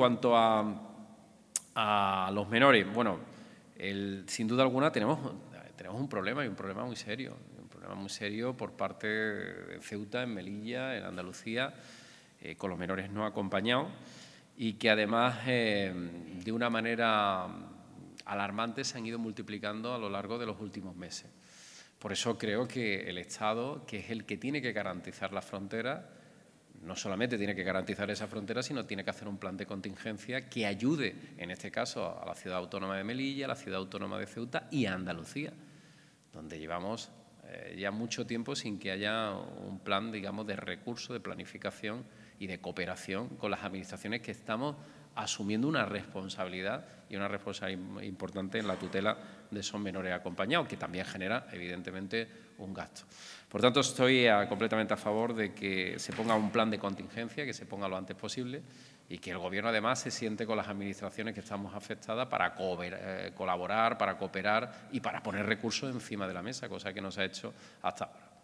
En cuanto a, los menores, bueno, sin duda alguna tenemos, tenemos un problema y un problema muy serio, un problema muy serio por parte de Ceuta, en Melilla, en Andalucía, eh, con los menores no acompañados y que además eh, de una manera alarmante se han ido multiplicando a lo largo de los últimos meses. Por eso creo que el Estado, que es el que tiene que garantizar la frontera, no solamente tiene que garantizar esa frontera, sino tiene que hacer un plan de contingencia que ayude, en este caso, a la ciudad autónoma de Melilla, a la ciudad autónoma de Ceuta y a Andalucía, donde llevamos eh, ya mucho tiempo sin que haya un plan, digamos, de recurso, de planificación y de cooperación con las administraciones que estamos asumiendo una responsabilidad y una responsabilidad importante en la tutela de esos menores acompañados, que también genera, evidentemente, un gasto. Por tanto, estoy eh, completamente a favor de que se ponga un plan de contingencia, que se ponga lo antes posible y que el Gobierno, además, se siente con las administraciones que estamos afectadas para eh, colaborar, para cooperar y para poner recursos encima de la mesa, cosa que no se ha hecho hasta ahora.